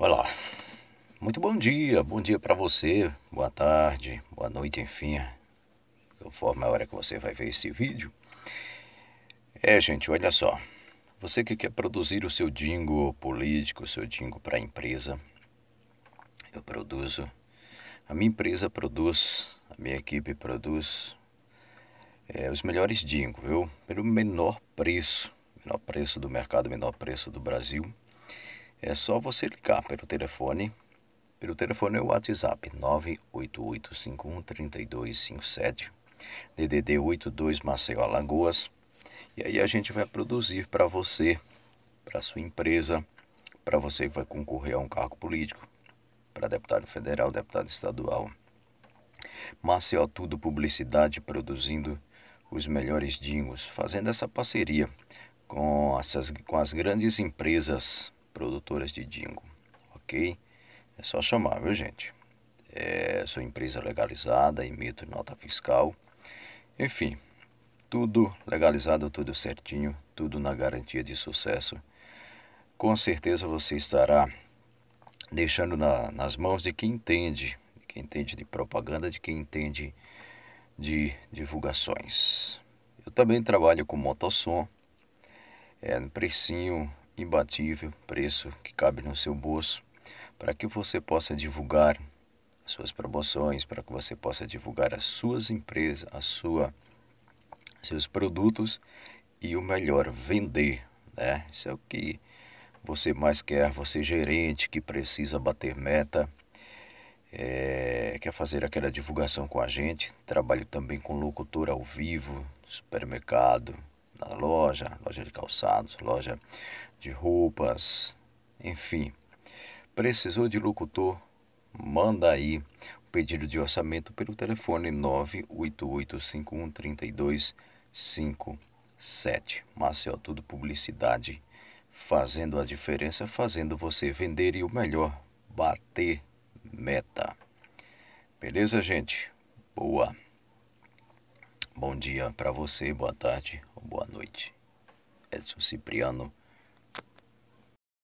Olá. Muito bom dia, bom dia para você, boa tarde, boa noite, enfim, conforme a hora que você vai ver esse vídeo. É, gente, olha só. Você que quer produzir o seu dingo político, o seu dingo para a empresa, eu produzo. A minha empresa produz, a minha equipe produz é, os melhores dingos, viu? Pelo menor preço, menor preço do mercado, menor preço do Brasil. É só você ligar pelo telefone. Pelo telefone é o WhatsApp 988513257, DDD 82 Maceió Alagoas. E aí a gente vai produzir para você, para sua empresa, para você que vai concorrer a um cargo político, para deputado federal, deputado estadual. Maceió Tudo Publicidade produzindo os melhores dingos, fazendo essa parceria com, essas, com as grandes empresas produtoras de dingo, ok? É só chamar, viu gente? É, sou empresa legalizada, emito nota fiscal, enfim, tudo legalizado, tudo certinho, tudo na garantia de sucesso. Com certeza você estará deixando na, nas mãos de quem entende, de quem entende de propaganda, de quem entende de divulgações. Eu também trabalho com motossom, é, no precinho imbatível preço que cabe no seu bolso, para que você possa divulgar suas promoções, para que você possa divulgar as suas empresas, a sua, seus produtos e o melhor, vender. Né? Isso é o que você mais quer, você gerente que precisa bater meta, é, quer fazer aquela divulgação com a gente, trabalho também com locutor ao vivo, supermercado, da loja, loja de calçados, loja de roupas, enfim. Precisou de locutor? Manda aí o pedido de orçamento pelo telefone 988513257. Marcel, tudo publicidade, fazendo a diferença, fazendo você vender e o melhor, bater meta. Beleza, gente? Boa! Bom dia para você, boa tarde ou boa noite. Edson Cipriano